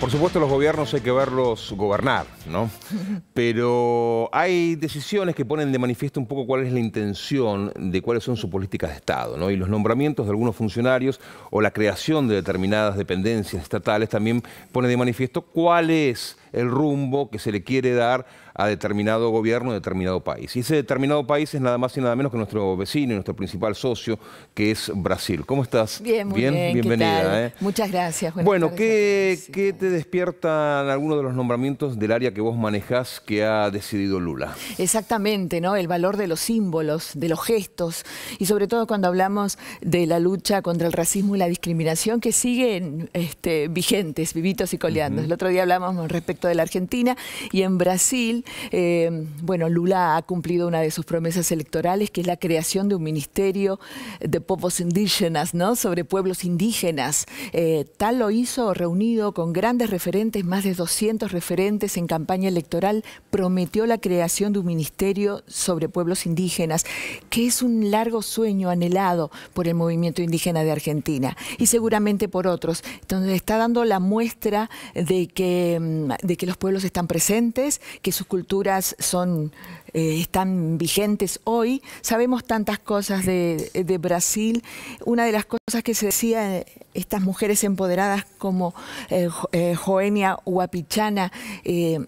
Por supuesto, los gobiernos hay que verlos gobernar, ¿no? Pero hay decisiones que ponen de manifiesto un poco cuál es la intención de cuáles son sus políticas de Estado, ¿no? Y los nombramientos de algunos funcionarios o la creación de determinadas dependencias estatales también pone de manifiesto cuál es el rumbo que se le quiere dar a determinado gobierno, a determinado país. Y ese determinado país es nada más y nada menos que nuestro vecino y nuestro principal socio, que es Brasil. ¿Cómo estás? Bien, muy bien. Bienvenida. ¿eh? Muchas gracias. bueno, ¿qué, te despiertan algunos de los nombramientos del área que vos manejás que ha decidido Lula? Exactamente, ¿no? El valor de los símbolos, de los gestos, y sobre todo cuando hablamos de la lucha contra el racismo y la discriminación que siguen este, vigentes, vivitos y coleandos. El otro día hablamos respecto de la Argentina. Y en Brasil, eh, bueno, Lula ha cumplido una de sus promesas electorales, que es la creación de un ministerio de pueblos indígenas, ¿no? Sobre pueblos indígenas. Eh, tal lo hizo reunido con grandes referentes, más de 200 referentes en campaña electoral, prometió la creación de un ministerio sobre pueblos indígenas, que es un largo sueño anhelado por el movimiento indígena de Argentina y seguramente por otros. Entonces está dando la muestra de que mm, de que los pueblos están presentes, que sus culturas son, eh, están vigentes hoy. Sabemos tantas cosas de, Brasil. Una de las cosas que se decía, eh, estas mujeres empoderadas como eh, Joenia Huapichana,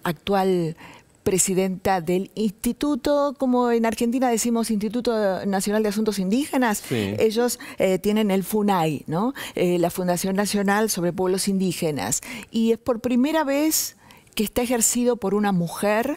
actual presidenta del instituto, como en Argentina decimos Instituto Nacional de Asuntos Indígenas, ellos tienen el FUNAI, ¿no? la Fundación Nacional sobre Pueblos Indígenas. Y es por primera vez que está ejercido por una mujer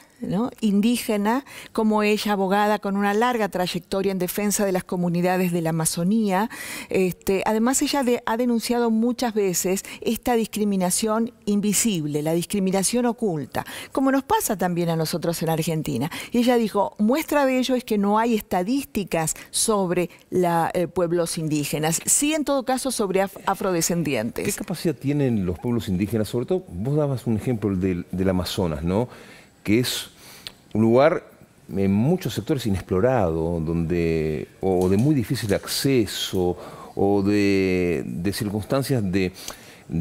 indígena, como ella, abogada con una larga trayectoria en defensa de las comunidades de la Amazonía. Este, además, ella ha denunciado muchas veces esta discriminación invisible, la discriminación oculta, como nos pasa también a nosotros en Argentina. Y ella dijo, muestra de ello es que no hay estadísticas sobre la, eh, pueblos indígenas, sí en todo caso sobre afrodescendientes. ¿Qué capacidad tienen los pueblos indígenas? Sobre todo, vos dabas un ejemplo del, del Amazonas, ¿no? que es un lugar en muchos sectores inexplorado, donde, o de muy difícil acceso, o de, circunstancias de,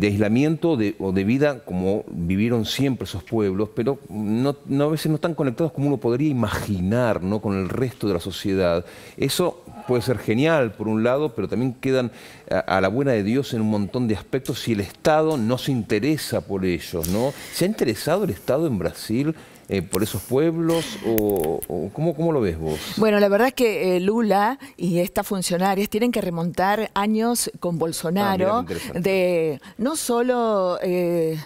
aislamiento o de vida como vivieron siempre esos pueblos, pero a veces no tan conectados como uno podría imaginar ¿no? con el resto de la sociedad. Eso puede ser genial por un lado, pero también quedan a, la buena de Dios en un montón de aspectos si el Estado no se interesa por ellos, ¿no? ¿Se ha interesado el Estado en Brasil eh, por esos pueblos? O, ¿cómo, lo ves vos? Bueno, la verdad es que eh, Lula y estas funcionarias tienen que remontar años con Bolsonaro ah, de no solo eh,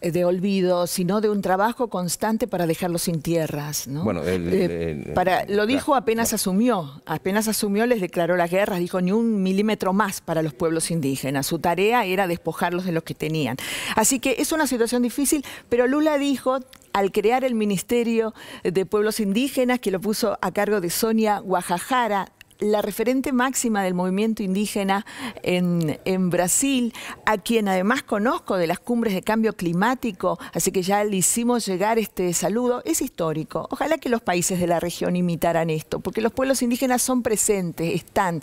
de olvido, sino de un trabajo constante para dejarlos sin tierras. Bueno, lo dijo apenas asumió, apenas asumió, les declaró las guerras, dijo ni un milímetro más para los pueblos indígenas. Su tarea era despojarlos de los que tenían. Así que es una situación difícil, pero Lula dijo al crear el Ministerio de Pueblos Indígenas, que lo puso a cargo de Sonia Guajajara la referente máxima del movimiento indígena en, Brasil, a quien además conozco de las cumbres de cambio climático, así que ya le hicimos llegar este saludo, es histórico. Ojalá que los países de la región imitaran esto, porque los pueblos indígenas son presentes, están.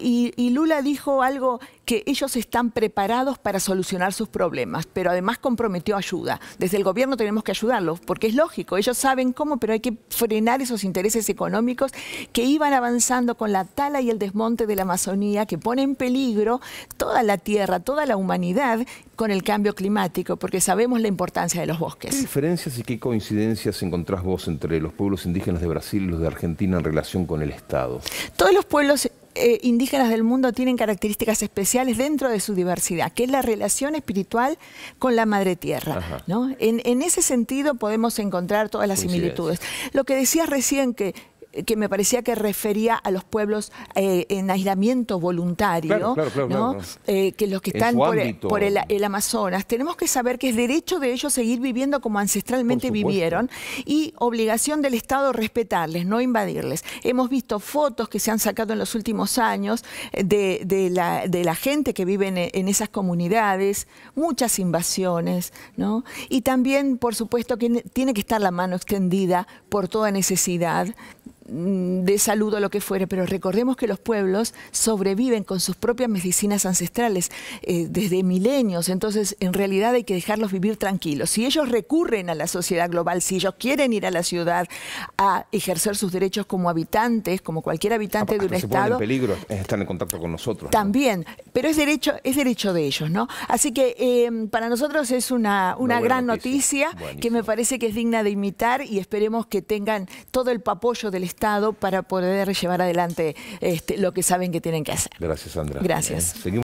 y Lula dijo algo que ellos están preparados para solucionar sus problemas, pero además comprometió ayuda. Desde el gobierno tenemos que ayudarlos, porque es lógico, ellos saben cómo, pero hay que frenar esos intereses económicos que iban avanzando con la tala y el desmonte de la Amazonía que pone en peligro toda la tierra, toda la humanidad con el cambio climático, porque sabemos la importancia de los bosques. ¿Qué diferencias y qué coincidencias encontrás vos entre los pueblos indígenas de Brasil y los de Argentina en relación con el Estado? Todos los pueblos eh, indígenas del mundo tienen características especiales dentro de su diversidad, que es la relación espiritual con la madre tierra. ¿no? en, ese sentido podemos encontrar todas las similitudes. Lo que decías recién que que me parecía que refería a los pueblos eh, en aislamiento voluntario, eh, que los que están por, el, Amazonas. Tenemos que saber que es derecho de ellos seguir viviendo como ancestralmente vivieron y obligación del Estado respetarles, no invadirles. Hemos visto fotos que se han sacado en los últimos años eh, de, la, gente que vive en, en, esas comunidades, muchas invasiones, ¿no? Y también, por supuesto, que tiene que estar la mano extendida por toda necesidad Mm, de salud o lo que fuere, pero recordemos que los pueblos sobreviven con sus propias medicinas ancestrales eh, desde milenios, entonces en realidad hay que dejarlos vivir tranquilos. Si ellos recurren a la sociedad global, si ellos quieren ir a la ciudad a ejercer sus derechos como habitantes, como cualquier habitante de un estado, peligro, eh, están en contacto con nosotros. También, pero es derecho, es derecho de ellos, ¿no? Así que eh, para nosotros es una, una, gran noticia, noticia que me parece que es digna de imitar y esperemos que tengan todo el apoyo del Estado Estado para poder llevar adelante este, lo que saben que tienen que hacer. Gracias, Sandra. Gracias. seguimos